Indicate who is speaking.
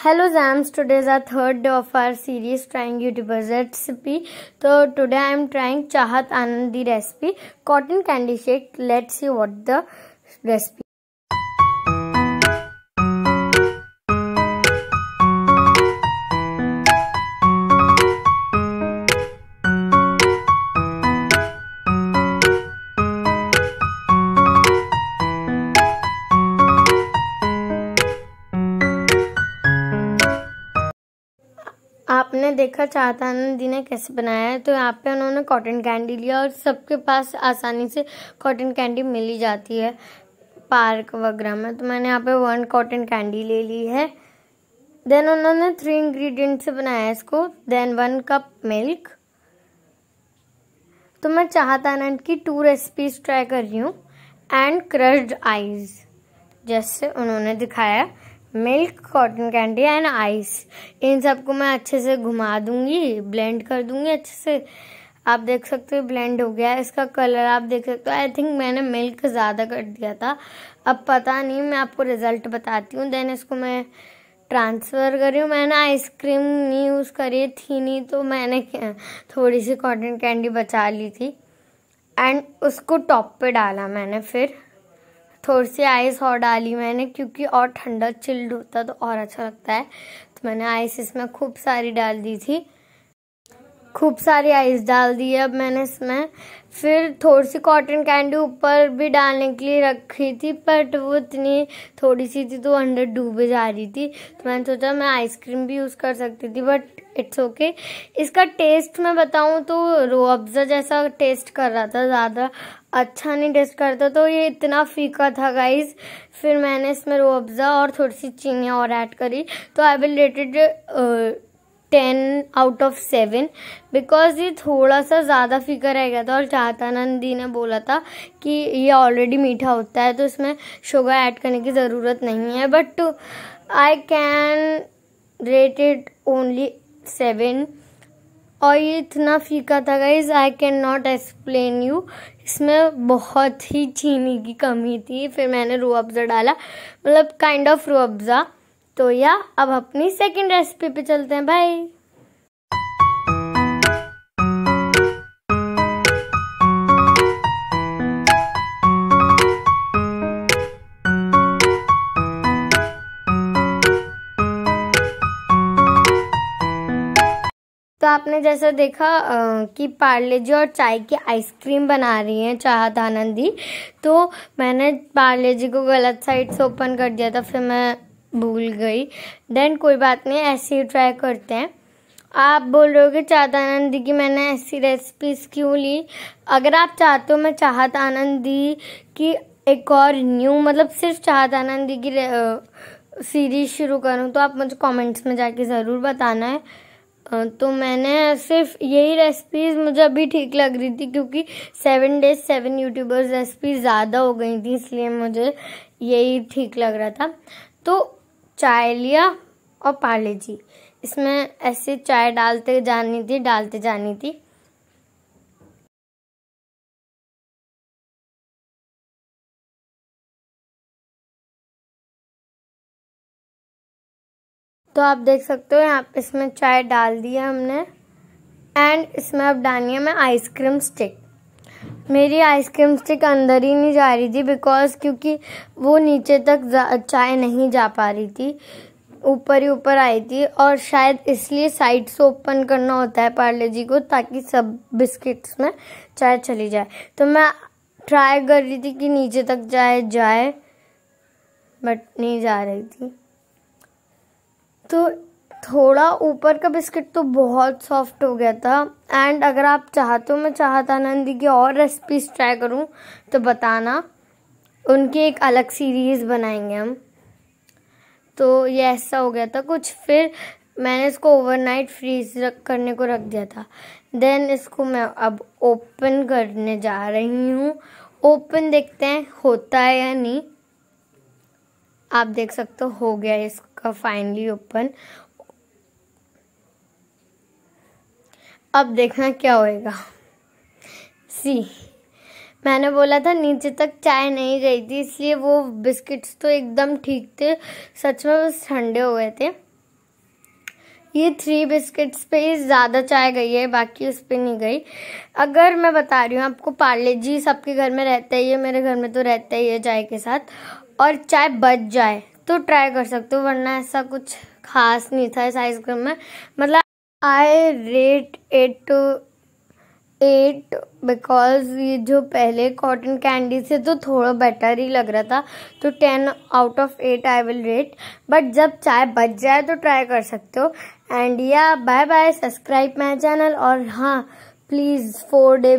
Speaker 1: Hello Zams, today is our third day of our series trying YouTubers recipe. So today I am trying Chahat Anandi recipe, cotton candy shake. Let's see what the recipe. आपने देखा चाहतान जी ने कैसे बनाया है तो यहाँ पे उन्होंने कॉटन कैंडी लिया और सबके पास आसानी से कॉटन कैंडी मिल ही जाती है पार्क वगैरह में तो मैंने यहाँ पे वन कॉटन कैंडी ले ली है देन उन्होंने थ्री इंग्रेडिएंट से बनाया इसको देन वन कप मिल्क तो मैं ना की टू रेसिपीज ट्राई कर रही हूँ एंड क्रश्ड आइज जैसे उन्होंने दिखाया milk cotton candy and ice इन सबको मैं अच्छे से घुमा दूंगी ब्लेंड कर दूंगी अच्छे से आप देख सकते हो ब्लेंड हो गया इसका कलर आप देख सकते हो आई थिंक मैंने मिल्क ज़्यादा कर दिया था अब पता नहीं मैं आपको रिज़ल्ट बताती हूँ देन इसको मैं ट्रांसफ़र करी हूँ मैंने आइसक्रीम नहीं यूज़ करी थी नहीं तो मैंने थोड़ी सी कॉटन कैंडी बचा ली थी एंड उसको टॉप पे डाला मैंने फिर थोड़ी सी आइस और डाली मैंने क्योंकि और ठंडा चिल्ड होता तो और अच्छा लगता है तो मैंने आइस इसमें खूब सारी डाल दी थी खूब सारी आइस डाल दी है अब मैंने इसमें फिर थोड़ी सी कॉटन कैंडी ऊपर भी डालने के लिए रखी थी बट वो इतनी थोड़ी सी थी तो अंडर डूबे जा रही थी तो मैंने सोचा मैं आइसक्रीम भी यूज़ कर सकती थी बट इट्स ओके okay. इसका टेस्ट मैं बताऊँ तो रोअब्ज़ा जैसा टेस्ट कर रहा था ज़्यादा अच्छा नहीं टेस्ट करता तो ये इतना फीका था गाइज़ फिर मैंने इसमें रोअब्ज़ा और थोड़ी सी चीनी और ऐड करी तो I will rated ten out of seven because ये थोड़ा सा ज़्यादा फीका रह गया था और चाहतानंद दी ने बोला था कि ये ऑलरेडी मीठा होता है तो इसमें शुगर ऐड करने की ज़रूरत नहीं है but I can rate it only seven और ये इतना फीका था guys I can not explain you इसमें बहुत ही चीनी की कमी थी फिर मैंने रू अफ़ज़ा डाला मतलब काइंड ऑफ रू अफ़ज़ा तो या अब अपनी सेकंड रेसिपी पे चलते हैं भाई तो आपने जैसा देखा कि पार्ले जी और चाय की आइसक्रीम बना रही हैं चाहत आनंदी तो मैंने पार्ले जी को गलत साइड से ओपन कर दिया था फिर मैं भूल गई देन कोई बात नहीं ऐसे ही ट्राई करते हैं आप बोल रहे हो कि चाहत आनंदी की मैंने ऐसी रेसिपीज क्यों ली अगर आप चाहते हो मैं चाहत आनंदी की एक और न्यू मतलब सिर्फ चाहत आनंदी की सीरीज शुरू करूँ तो आप मुझे कमेंट्स में जाके ज़रूर बताना है तो मैंने सिर्फ यही रेसिपीज़ मुझे अभी ठीक लग रही थी क्योंकि seven days seven YouTubers recipe ज़्यादा हो गई थी इसलिए मुझे यही ठीक लग रहा था तो चाय लिया और पार्ले जी इसमें ऐसे चाय डालते जानी थी डालते जानी थी तो आप देख सकते हो यहाँ पे इसमें चाय डाल दी है हमने एंड इसमें अब डालनी है मैं आइसक्रीम स्टिक मेरी आइसक्रीम स्टिक अंदर ही नहीं जा रही थी बिकॉज क्योंकि वो नीचे तक चाय नहीं जा पा रही थी ऊपर ही ऊपर आई थी और शायद इसलिए साइड से ओपन करना होता है पार्ले जी को ताकि सब बिस्किट्स में चाय चली जाए तो मैं ट्राई कर रही थी कि नीचे तक जाए जाए बट नहीं जा रही थी तो थोड़ा ऊपर का बिस्किट तो बहुत सॉफ्ट हो गया था एंड अगर आप चाहते हो मैं चाहता नंदी की और रेसिपीज ट्राई करूँ तो बताना उनकी एक अलग सीरीज़ बनाएंगे हम तो ये ऐसा हो गया था कुछ फिर मैंने इसको ओवरनाइट फ्रीज रख करने को रख दिया था देन इसको मैं अब ओपन करने जा रही हूँ ओपन देखते हैं होता है या नहीं आप देख सकते हो हो गया इसका फाइनली ओपन अब देखना क्या होएगा सी मैंने बोला था नीचे तक चाय नहीं गई थी इसलिए वो बिस्किट्स तो एकदम ठीक थे सच में बस ठंडे हो गए थे ये थ्री बिस्किट्स पे ही ज़्यादा चाय गई है बाकी उस पर नहीं गई अगर मैं बता रही हूँ आपको पार्ले जी सबके घर में रहता ही है मेरे घर में तो रहता ही है चाय के साथ और चाय बच जाए तो ट्राई कर सकते हो वरना ऐसा कुछ खास नहीं था इस आइसक्रीम में मतलब I rate it eight because ये जो पहले कॉटन कैंडी से तो थोड़ा बेटर ही लग रहा था तो ten out of eight I will rate but जब चाय बच जाए तो ट्राई कर सकते हो एंड या bye bye subscribe my channel और हाँ प्लीज़ फोर डे